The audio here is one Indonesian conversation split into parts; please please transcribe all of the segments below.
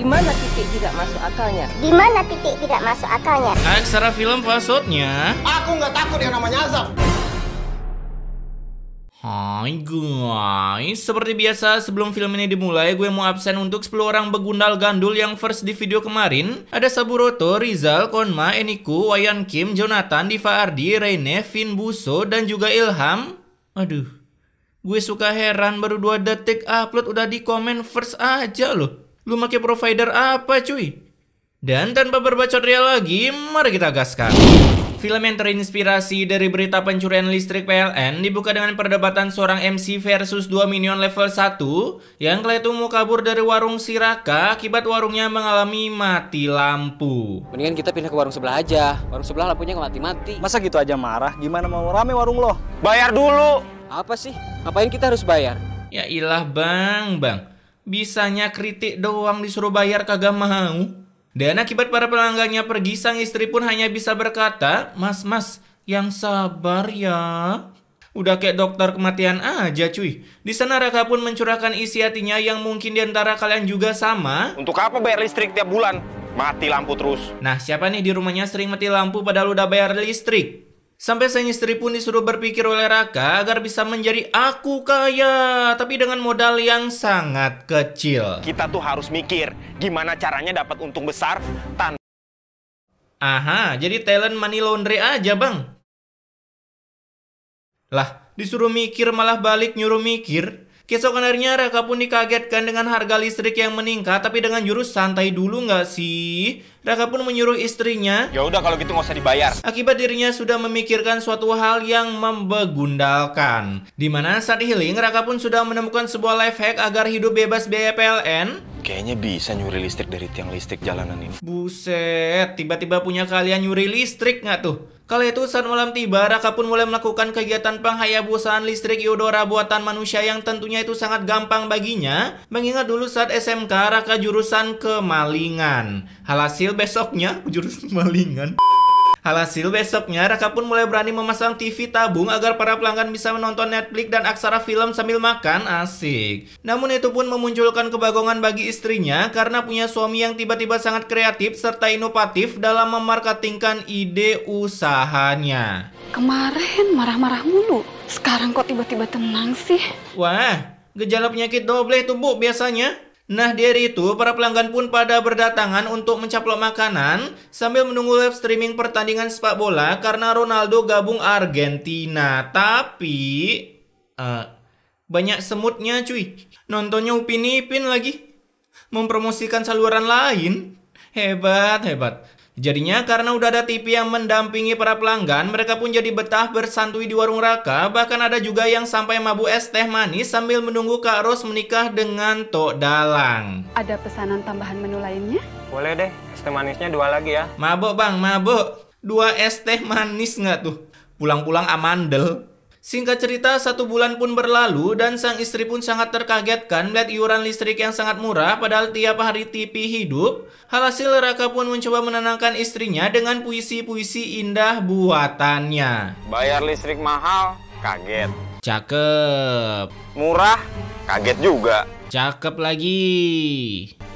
Di mana titik tidak masuk akalnya? Di mana titik tidak masuk akalnya? Aksara kan film maksudnya? Aku nggak takut yang namanya azab. Hai guys, seperti biasa sebelum film ini dimulai gue mau absen untuk 10 orang begundal gandul yang first di video kemarin Ada Saburoto, Rizal, Konma, Eniku, Wayan Kim, Jonathan, Diva Ardi, Reine, Vin Buso, dan juga Ilham Aduh, gue suka heran baru 2 detik upload udah di komen first aja loh Lu make provider apa cuy? Dan tanpa berbacot berbacotnya lagi, mari kita gaskan. Film yang terinspirasi dari berita pencurian listrik PLN dibuka dengan perdebatan seorang MC versus dua minion level 1 yang kala itu mau kabur dari warung Siraka akibat warungnya mengalami mati lampu. Mendingan kita pindah ke warung sebelah aja. Warung sebelah lampunya nggak mati-mati. Masa gitu aja marah? Gimana mau rame warung lo? Bayar dulu! Apa sih? Ngapain kita harus bayar? Ya ilah bang, bang. Bisanya kritik doang disuruh bayar kagak mau. Dan akibat para pelanggannya pergi, sang istri pun hanya bisa berkata, Mas, mas, yang sabar ya. Udah kayak dokter kematian aja cuy. Di sana Raka pun mencurahkan isi hatinya yang mungkin diantara kalian juga sama. Untuk apa bayar listrik tiap bulan? Mati lampu terus. Nah siapa nih di rumahnya sering mati lampu padahal udah bayar listrik? Sampai sang istri pun disuruh berpikir oleh Raka agar bisa menjadi aku kaya, tapi dengan modal yang sangat kecil. Kita tuh harus mikir gimana caranya dapat untung besar tanpa Aha, jadi talent money laundry aja, Bang. Lah, disuruh mikir malah balik nyuruh mikir. Keesokan Raka pun dikagetkan dengan harga listrik yang meningkat, tapi dengan jurus santai dulu nggak sih? Raka pun menyuruh istrinya, ya udah kalau gitu nggak usah dibayar. Akibat dirinya sudah memikirkan suatu hal yang membegundalkan. Dimana saat healing, Raka pun sudah menemukan sebuah life hack agar hidup bebas biaya PLN. Kayaknya bisa nyuri listrik dari tiang listrik jalanan ini. Buset, tiba-tiba punya kalian nyuri listrik nggak tuh? Kala itu saat malam tiba, Raka pun mulai melakukan kegiatan penghayabusan listrik Yodora buatan manusia yang tentunya itu sangat gampang baginya, mengingat dulu saat SMK Raka jurusan kemalingan. Hal hasil besoknya jurusan kemalingan. Alhasil besoknya Raka pun mulai berani memasang TV tabung agar para pelanggan bisa menonton Netflix dan aksara film sambil makan asik. Namun itu pun memunculkan kebagongan bagi istrinya karena punya suami yang tiba-tiba sangat kreatif serta inovatif dalam memarketingkan ide usahanya. Kemarin marah-marah mulu, sekarang kok tiba-tiba tenang sih? Wah, gejala penyakit doble itu bu biasanya. Nah, dari itu, para pelanggan pun pada berdatangan untuk mencaplok makanan sambil menunggu live streaming pertandingan sepak bola karena Ronaldo gabung Argentina. Tapi, uh, banyak semutnya cuy. Nontonnya Upin Ipin lagi. Mempromosikan saluran lain. Hebat, hebat. Jadinya karena udah ada TV yang mendampingi para pelanggan, mereka pun jadi betah bersantui di warung Raka, bahkan ada juga yang sampai mabuk es teh manis sambil menunggu Kak Ros menikah dengan Tok Dalang. Ada pesanan tambahan menu lainnya? Boleh deh, es teh manisnya dua lagi ya. Mabok bang, mabok. Dua es teh manis nggak tuh? Pulang-pulang amandel. Singkat cerita, satu bulan pun berlalu dan sang istri pun sangat terkagetkan melihat iuran listrik yang sangat murah padahal tiap hari TV hidup. Alhasil Raka pun mencoba menenangkan istrinya dengan puisi-puisi indah buatannya. Bayar listrik mahal, kaget. Cakep. Murah, kaget juga. Cakep lagi.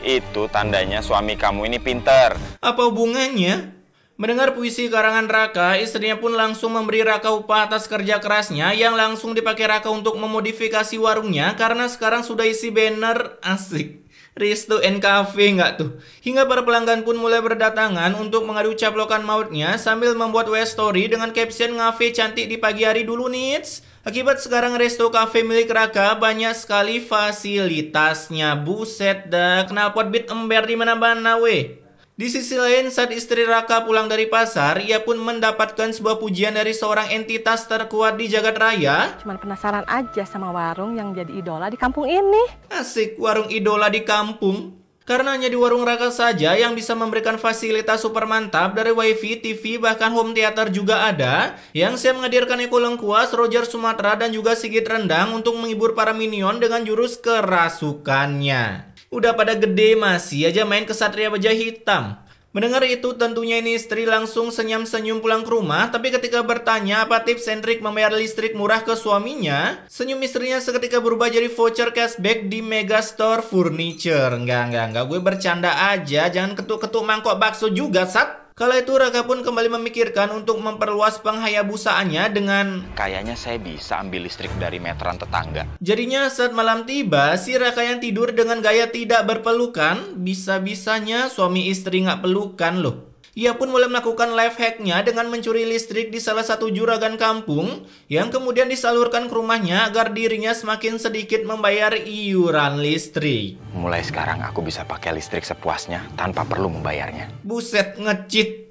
Itu tandanya suami kamu ini pinter. Apa hubungannya? Mendengar puisi karangan Raka, istrinya pun langsung memberi Raka upah atas kerja kerasnya yang langsung dipakai Raka untuk memodifikasi warungnya karena sekarang sudah isi banner asik. Risto and Cafe nggak tuh? Hingga para pelanggan pun mulai berdatangan untuk mengadu caplokan mautnya sambil membuat web story dengan caption ngafe cantik di pagi hari dulu nits. Akibat sekarang resto cafe milik Raka banyak sekali fasilitasnya. Buset dah, kenal pot beat ember di mana-mana weh. Di sisi lain, saat istri Raka pulang dari pasar, ia pun mendapatkan sebuah pujian dari seorang entitas terkuat di jagat raya. Cuman penasaran aja sama warung yang jadi idola di kampung ini. Asik, warung idola di kampung. Karena hanya di warung Raka saja yang bisa memberikan fasilitas super mantap dari wifi, TV, bahkan home theater juga ada. Yang saya menghadirkan Eko Lengkuas, Roger Sumatera, dan juga Sigit Rendang untuk menghibur para minion dengan jurus kerasukannya. Udah pada gede masih aja main kesatria baja hitam. Mendengar itu tentunya ini istri langsung senyum-senyum pulang ke rumah Tapi ketika bertanya apa tips sentrik membayar listrik murah ke suaminya Senyum istrinya seketika berubah jadi voucher cashback di mega store Furniture Enggak, enggak, enggak, gue bercanda aja Jangan ketuk-ketuk mangkok bakso juga, Sat Kala itu Raka pun kembali memikirkan untuk memperluas penghayabusaannya dengan Kayaknya saya bisa ambil listrik dari meteran tetangga. Jadinya saat malam tiba, si Raka yang tidur dengan gaya tidak berpelukan, bisa-bisanya suami istri nggak pelukan loh. Ia pun mulai melakukan life hacknya dengan mencuri listrik di salah satu juragan kampung yang kemudian disalurkan ke rumahnya agar dirinya semakin sedikit membayar iuran listrik. Mulai sekarang aku bisa pakai listrik sepuasnya tanpa perlu membayarnya. Buset ngecit.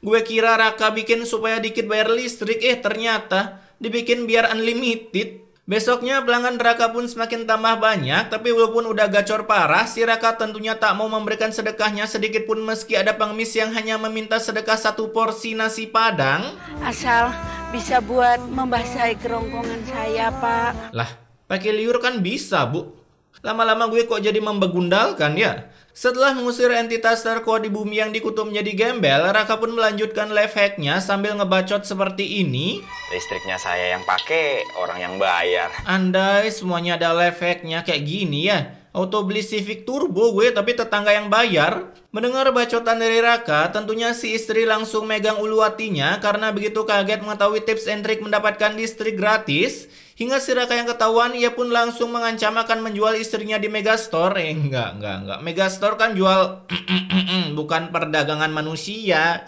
Gue kira Raka bikin supaya dikit bayar listrik, eh ternyata dibikin biar unlimited. Besoknya pelanggan Raka pun semakin tambah banyak, tapi walaupun udah gacor parah, si Raka tentunya tak mau memberikan sedekahnya sedikit pun meski ada pengemis yang hanya meminta sedekah satu porsi nasi padang. Asal bisa buat membasahi kerongkongan saya, Pak. Lah, pakai liur kan bisa, Bu. Lama-lama gue kok jadi membegundalkan ya? Setelah mengusir entitas terkuat di bumi yang dikutuk menjadi gembel, Raka pun melanjutkan life hacknya sambil ngebacot seperti ini. Listriknya saya yang pakai, orang yang bayar. Andai semuanya ada life hacknya kayak gini ya, Auto beli Civic Turbo gue tapi tetangga yang bayar. Mendengar bacotan dari Raka, tentunya si istri langsung megang ulu hatinya karena begitu kaget mengetahui tips and trick mendapatkan listrik gratis. Hingga si Raka yang ketahuan, ia pun langsung mengancam akan menjual istrinya di Megastore. Eh, enggak, enggak, enggak. Megastore kan jual bukan perdagangan manusia.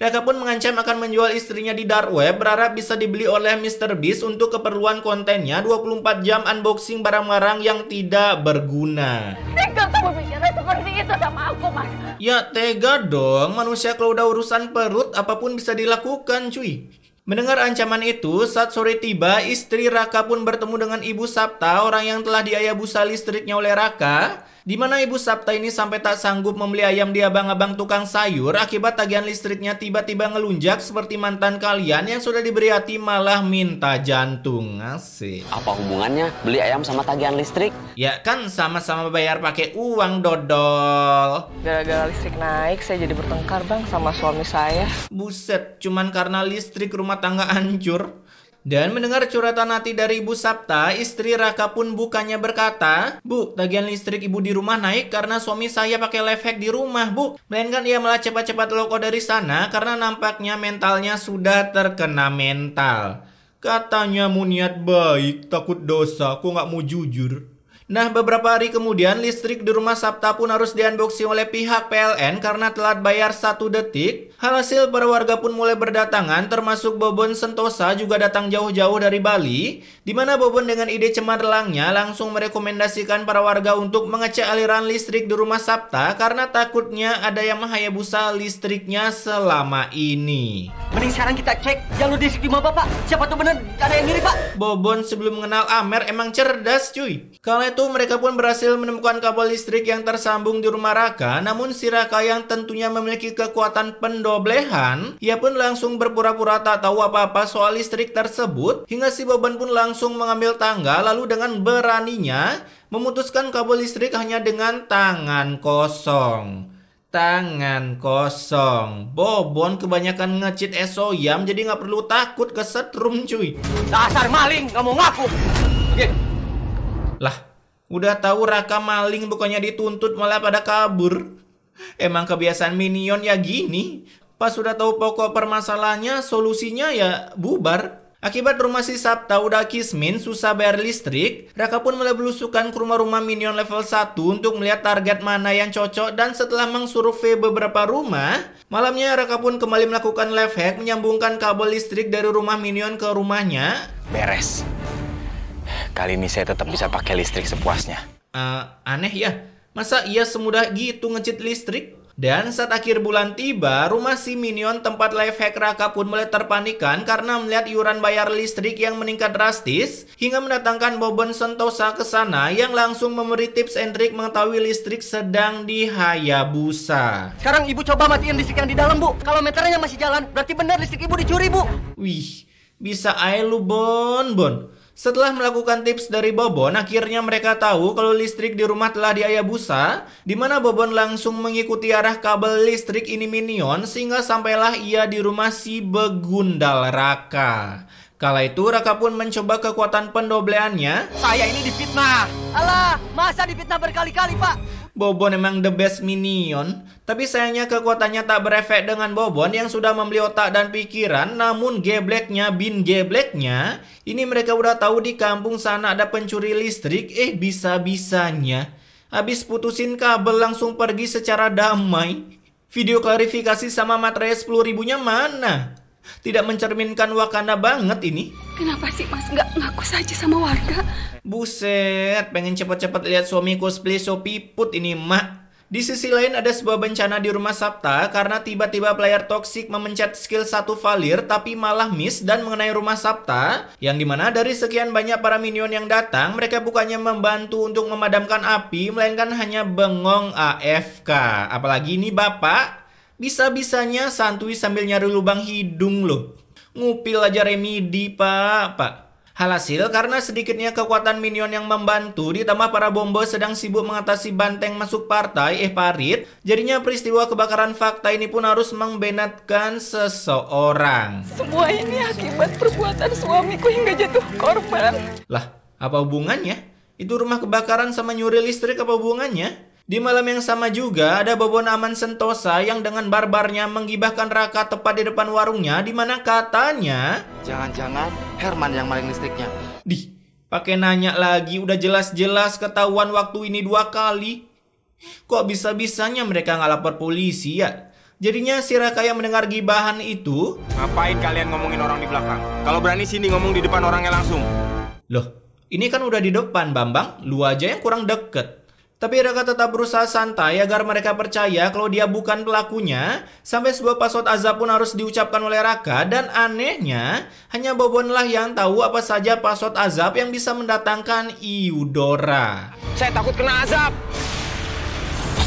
Raka pun mengancam akan menjual istrinya di dark web berharap bisa dibeli oleh Mr. Beast untuk keperluan kontennya 24 jam unboxing barang-barang yang tidak berguna. Eh, ya tega dong, manusia kalau udah urusan perut apapun bisa dilakukan, cuy. Mendengar ancaman itu, saat sore tiba, istri Raka pun bertemu dengan ibu Sapta, orang yang telah diayah busa listriknya oleh Raka di mana Ibu Sabta ini sampai tak sanggup membeli ayam di abang-abang tukang sayur akibat tagihan listriknya tiba-tiba ngelunjak seperti mantan kalian yang sudah diberi hati malah minta jantung. ngasih. Apa hubungannya beli ayam sama tagihan listrik? Ya kan sama-sama bayar pakai uang dodol. Gara-gara listrik naik saya jadi bertengkar bang sama suami saya. Buset, cuman karena listrik rumah tangga hancur. Dan mendengar curhatan hati dari Ibu Sapta, istri Raka pun bukannya berkata, Bu, tagihan listrik ibu di rumah naik karena suami saya pakai life hack di rumah, Bu. Melainkan ia malah cepat-cepat loko dari sana karena nampaknya mentalnya sudah terkena mental. Katanya mau niat baik, takut dosa, kok nggak mau jujur. Nah, beberapa hari kemudian listrik di rumah Sabta pun harus di unboxing oleh pihak PLN karena telat bayar satu detik. Hasil para warga pun mulai berdatangan, termasuk Bobon Sentosa juga datang jauh-jauh dari Bali, di mana Bobon dengan ide cemerlangnya langsung merekomendasikan para warga untuk mengecek aliran listrik di rumah Sabta karena takutnya ada yang menghayabusa listriknya selama ini. Mending sekarang kita cek jalur listrik di rumah Bapak. Siapa tuh bener ada yang mirip, Pak? Bobon sebelum mengenal Amer emang cerdas, cuy. Kalau itu satu, mereka pun berhasil menemukan kabel listrik yang tersambung di rumah Raka, namun si Raka yang tentunya memiliki kekuatan pendoblehan, ia pun langsung berpura-pura tak tahu apa-apa soal listrik tersebut, hingga si Boban pun langsung mengambil tangga, lalu dengan beraninya memutuskan kabel listrik hanya dengan tangan kosong tangan kosong. Bobon kebanyakan ngecit esoyam jadi nggak perlu takut kesetrum cuy. Dasar maling, kamu ngaku. Oke. Lah, Udah tahu Raka maling bukannya dituntut malah pada kabur. Emang kebiasaan minion ya gini. Pas sudah tahu pokok permasalahannya, solusinya ya bubar. Akibat rumah si Sabta udah kismin, susah bayar listrik, Raka pun mulai belusukan ke rumah-rumah minion level 1 untuk melihat target mana yang cocok dan setelah mengsurvei beberapa rumah, malamnya Raka pun kembali melakukan life hack menyambungkan kabel listrik dari rumah minion ke rumahnya. Beres kali ini saya tetap bisa pakai listrik sepuasnya. Uh, aneh ya, masa ia semudah gitu ngecit listrik? Dan saat akhir bulan tiba, rumah si Minion tempat live hack Raka pun mulai terpanikan karena melihat iuran bayar listrik yang meningkat drastis hingga mendatangkan Boben Sentosa ke sana yang langsung memberi tips and trick mengetahui listrik sedang di Hayabusa. Sekarang ibu coba matiin listrik yang di dalam bu. Kalau meternya masih jalan, berarti benar listrik ibu dicuri bu. Wih, bisa aja lu Bon Bon. Setelah melakukan tips dari Bobon, akhirnya mereka tahu kalau listrik di rumah telah di busa, di mana Bobon langsung mengikuti arah kabel listrik ini Minion, sehingga sampailah ia di rumah si Begundal Raka. Kala itu Raka pun mencoba kekuatan pendobleannya. Saya ini difitnah. Alah, masa difitnah berkali-kali, Pak? Bobon memang the best minion, tapi sayangnya kekuatannya tak berefek dengan Bobon yang sudah membeli otak dan pikiran, namun gebleknya, bin gebleknya, ini mereka udah tahu di kampung sana ada pencuri listrik, eh bisa-bisanya. Habis putusin kabel langsung pergi secara damai. Video klarifikasi sama materai sepuluh ribunya mana? Tidak mencerminkan wakanda banget ini. Kenapa sih mas nggak ngaku saja sama warga? Buset, pengen cepat-cepat lihat suami cosplay Sopiput ini mak. Di sisi lain ada sebuah bencana di rumah Sabta karena tiba-tiba player toksik memencet skill satu valir tapi malah miss dan mengenai rumah Sabta yang dimana dari sekian banyak para minion yang datang mereka bukannya membantu untuk memadamkan api melainkan hanya bengong AFK apalagi ini bapak bisa-bisanya santui sambil nyari lubang hidung loh. Ngupil aja remedi, Pak. Pak. Alhasil, karena sedikitnya kekuatan minion yang membantu, ditambah para bombo sedang sibuk mengatasi banteng masuk partai, eh parit, jadinya peristiwa kebakaran fakta ini pun harus membenatkan seseorang. Semua ini akibat perbuatan suamiku hingga jatuh korban. Lah, apa hubungannya? Itu rumah kebakaran sama nyuri listrik apa hubungannya? Di malam yang sama juga ada Bobon Aman Sentosa yang dengan barbarnya menggibahkan Raka tepat di depan warungnya di mana katanya Jangan-jangan Herman yang maling listriknya. Dih, pakai nanya lagi udah jelas-jelas ketahuan waktu ini dua kali. Kok bisa-bisanya mereka nggak lapor polisi ya? Jadinya si Raka yang mendengar gibahan itu Ngapain kalian ngomongin orang di belakang? Kalau berani sini ngomong di depan orangnya langsung Loh, ini kan udah di depan Bambang, lu aja yang kurang deket tapi Raka tetap berusaha santai agar mereka percaya kalau dia bukan pelakunya, sampai sebuah password azab pun harus diucapkan oleh Raka dan anehnya, hanya Bobonlah yang tahu apa saja password azab yang bisa mendatangkan Iudora. Saya takut kena azab.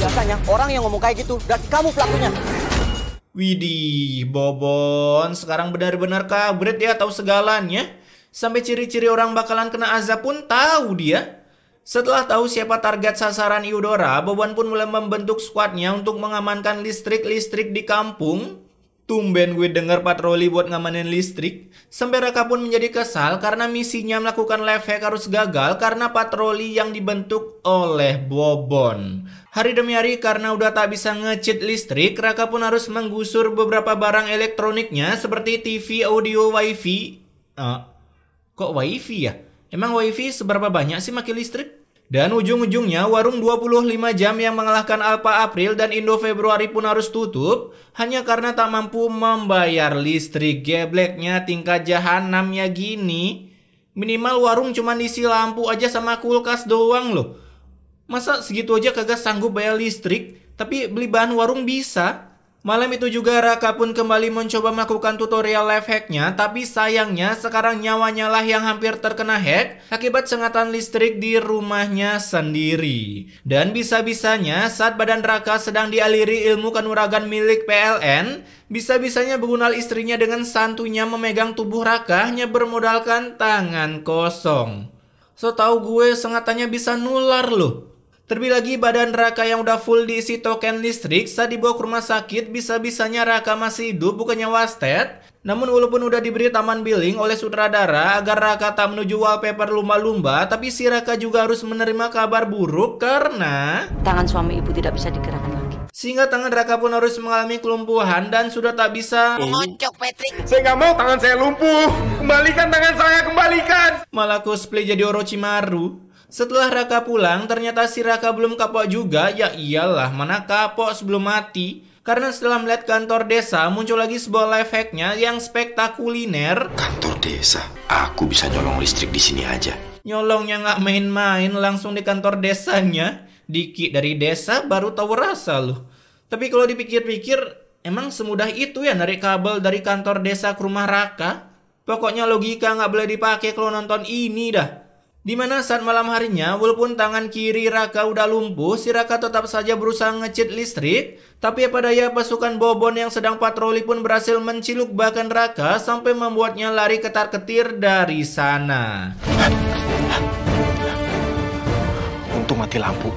Biasanya orang yang ngomong kayak gitu, berarti kamu pelakunya. Widih, Bobon, sekarang benar-benar kabret ya tahu segalanya. Sampai ciri-ciri orang bakalan kena azab pun tahu dia. Setelah tahu siapa target sasaran Iudora, Boban pun mulai membentuk skuadnya untuk mengamankan listrik-listrik di kampung. Tumben gue denger patroli buat ngamanin listrik. Sampai Raka pun menjadi kesal karena misinya melakukan life hack harus gagal karena patroli yang dibentuk oleh Bobon. Hari demi hari karena udah tak bisa ngecit listrik, Raka pun harus menggusur beberapa barang elektroniknya seperti TV, audio, wifi. Uh, kok wifi ya? Emang wifi seberapa banyak sih makin listrik? Dan ujung-ujungnya warung 25 jam yang mengalahkan Alfa April dan Indo Februari pun harus tutup hanya karena tak mampu membayar listrik gebleknya tingkat jahanamnya gini. Minimal warung cuma isi lampu aja sama kulkas doang loh. Masa segitu aja kagak sanggup bayar listrik tapi beli bahan warung bisa? Malam itu juga Raka pun kembali mencoba melakukan tutorial life hacknya, tapi sayangnya sekarang nyawanya lah yang hampir terkena hack akibat sengatan listrik di rumahnya sendiri. Dan bisa-bisanya saat badan Raka sedang dialiri ilmu kanuragan milik PLN, bisa-bisanya begunal istrinya dengan santunya memegang tubuh Raka hanya bermodalkan tangan kosong. so tau gue sengatannya bisa nular loh. Terlebih lagi badan Raka yang udah full diisi token listrik saat dibawa ke rumah sakit bisa-bisanya Raka masih hidup bukannya wasted. Namun walaupun udah diberi taman billing oleh sutradara agar Raka tak menuju wallpaper lumba-lumba tapi si Raka juga harus menerima kabar buruk karena tangan suami ibu tidak bisa digerakkan lagi. Sehingga tangan Raka pun harus mengalami kelumpuhan dan sudah tak bisa Mengocok Patrick Saya nggak mau tangan saya lumpuh Kembalikan tangan saya, kembalikan Malah cosplay jadi Orochimaru setelah Raka pulang, ternyata si Raka belum kapok juga. Ya iyalah, mana kapok sebelum mati. Karena setelah melihat kantor desa, muncul lagi sebuah life hacknya yang spektakuliner. Kantor desa? Aku bisa nyolong listrik di sini aja. Nyolongnya nggak main-main, langsung di kantor desanya. Dikit dari desa baru tahu rasa loh. Tapi kalau dipikir-pikir, emang semudah itu ya narik kabel dari kantor desa ke rumah Raka? Pokoknya logika nggak boleh dipakai kalau nonton ini dah. Di mana saat malam harinya, walaupun tangan kiri Raka udah lumpuh, si Raka tetap saja berusaha ngecit listrik. Tapi apa daya pasukan Bobon yang sedang patroli pun berhasil menciluk bahkan Raka sampai membuatnya lari ketar-ketir dari sana. Untung mati lampu.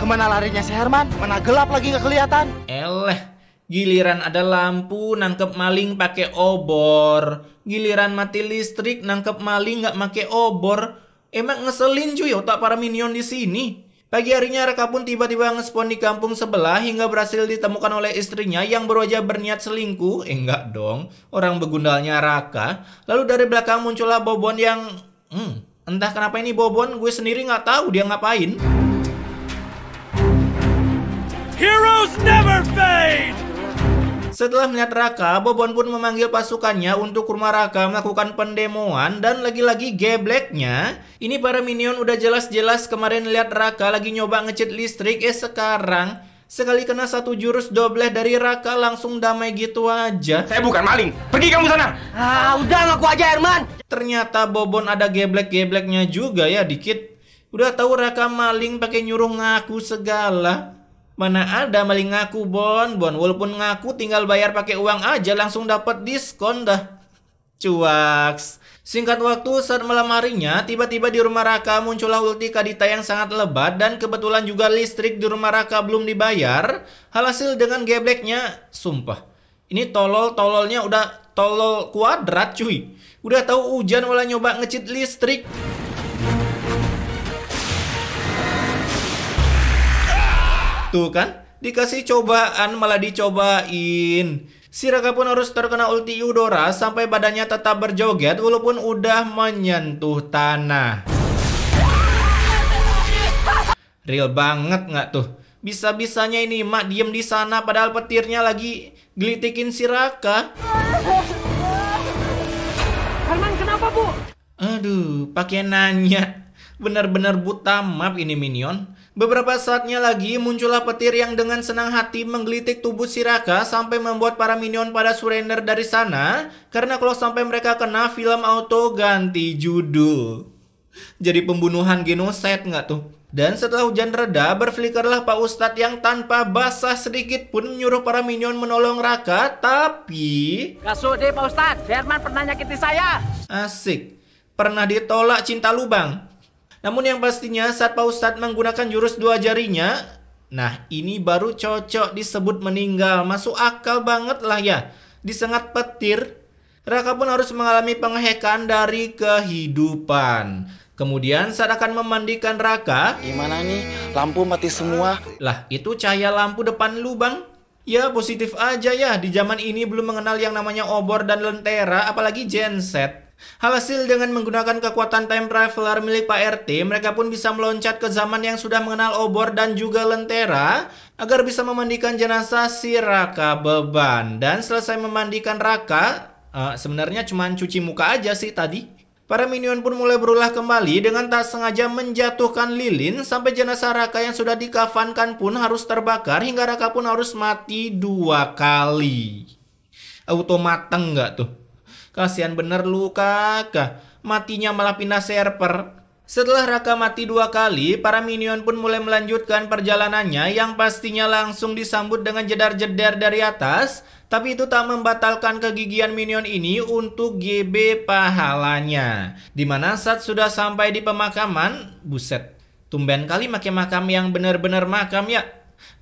Kemana larinya si Herman? Mana gelap lagi nggak kelihatan? Eleh, Giliran ada lampu, nangkep maling pakai obor. Giliran mati listrik, nangkep maling nggak pakai obor. Emang ngeselin cuy otak para minion di sini. Pagi harinya Raka pun tiba-tiba ngespon di kampung sebelah hingga berhasil ditemukan oleh istrinya yang berwajah berniat selingkuh. Eh enggak dong, orang begundalnya Raka. Lalu dari belakang muncullah Bobon yang... Hmm, entah kenapa ini Bobon gue sendiri nggak tahu dia ngapain. Heroes never fade! Setelah melihat Raka, Bobon pun memanggil pasukannya untuk ke rumah Raka melakukan pendemoan dan lagi-lagi gebleknya. Ini para minion udah jelas-jelas kemarin lihat Raka lagi nyoba ngecit listrik, eh sekarang sekali kena satu jurus dobleh dari Raka langsung damai gitu aja. Saya bukan maling. Pergi kamu sana. Ah, udah ngaku aja Herman. Ternyata Bobon ada geblek-gebleknya juga ya dikit. Udah tahu Raka maling pakai nyuruh ngaku segala. Mana ada maling ngaku Bon, Bon. Walaupun ngaku tinggal bayar pakai uang aja langsung dapat diskon dah. Cuaks. Singkat waktu, saat malam harinya, tiba-tiba di rumah Raka muncullah ulti Kadita yang sangat lebat dan kebetulan juga listrik di rumah Raka belum dibayar. Alhasil dengan gebleknya, sumpah. Ini tolol-tololnya udah tolol kuadrat cuy. Udah tahu hujan malah nyoba ngecit listrik. Tuh kan? Dikasih cobaan malah dicobain. Si Raka pun harus terkena ulti Yudora sampai badannya tetap berjoget walaupun udah menyentuh tanah. Real banget nggak tuh? Bisa-bisanya ini mak diem di sana padahal petirnya lagi gelitikin si Raka. Herman kenapa bu? Aduh, pakai nanya. Bener-bener buta map ini minion. Beberapa saatnya lagi muncullah petir yang dengan senang hati menggelitik tubuh Siraka sampai membuat para minion pada surrender dari sana karena kalau sampai mereka kena film auto ganti judul. Jadi pembunuhan genoset nggak tuh? Dan setelah hujan reda, berflikerlah Pak Ustadz yang tanpa basah sedikit pun menyuruh para minion menolong Raka, tapi... deh Pak Ustadz, Herman pernah nyakiti saya! Asik, pernah ditolak cinta lubang. Namun yang pastinya saat Pak Ustadz menggunakan jurus dua jarinya, nah ini baru cocok disebut meninggal. Masuk akal banget lah ya. Disengat petir, Raka pun harus mengalami penghekan dari kehidupan. Kemudian saat akan memandikan Raka, gimana nih? Lampu mati semua. Lah, itu cahaya lampu depan lubang. Ya positif aja ya, di zaman ini belum mengenal yang namanya obor dan lentera, apalagi genset. Hasil dengan menggunakan kekuatan time traveler milik Pak RT, mereka pun bisa meloncat ke zaman yang sudah mengenal obor dan juga lentera agar bisa memandikan jenazah si Raka Beban. Dan selesai memandikan Raka, uh, sebenarnya cuma cuci muka aja sih tadi. Para minion pun mulai berulah kembali dengan tak sengaja menjatuhkan lilin sampai jenazah Raka yang sudah dikafankan pun harus terbakar hingga Raka pun harus mati dua kali. Auto mateng nggak tuh? Kasihan bener lu kakak, matinya malah pindah server. Setelah Raka mati dua kali, para minion pun mulai melanjutkan perjalanannya yang pastinya langsung disambut dengan jedar-jedar dari atas, tapi itu tak membatalkan kegigihan minion ini untuk GB pahalanya. Dimana saat sudah sampai di pemakaman, buset, tumben kali make makam yang benar-benar makam ya.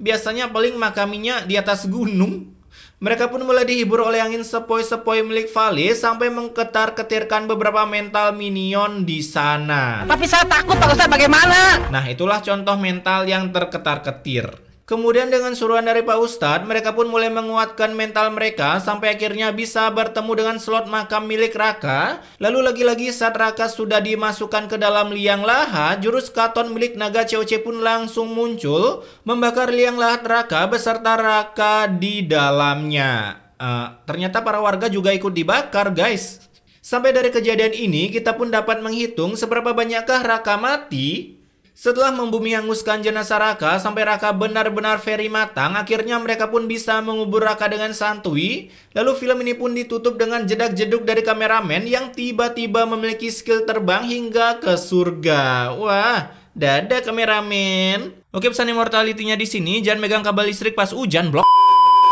Biasanya paling makaminya di atas gunung. Mereka pun mulai dihibur oleh angin sepoi-sepoi milik Vale sampai mengketar-ketirkan beberapa mental minion di sana. Tapi saya takut Pak Ustaz bagaimana? Nah itulah contoh mental yang terketar-ketir. Kemudian dengan suruhan dari Pak Ustadz, mereka pun mulai menguatkan mental mereka sampai akhirnya bisa bertemu dengan slot makam milik Raka. Lalu lagi-lagi saat Raka sudah dimasukkan ke dalam liang lahat, jurus katon milik naga COC pun langsung muncul, membakar liang lahat Raka beserta Raka di dalamnya. Uh, ternyata para warga juga ikut dibakar guys. Sampai dari kejadian ini, kita pun dapat menghitung seberapa banyakkah Raka mati setelah membumi hanguskan jenazah Raka sampai Raka benar-benar very matang, akhirnya mereka pun bisa mengubur Raka dengan santui. Lalu film ini pun ditutup dengan jedak-jeduk dari kameramen yang tiba-tiba memiliki skill terbang hingga ke surga. Wah, dadah kameramen. Oke, pesan immortality-nya di sini, jangan megang kabel listrik pas hujan, blok.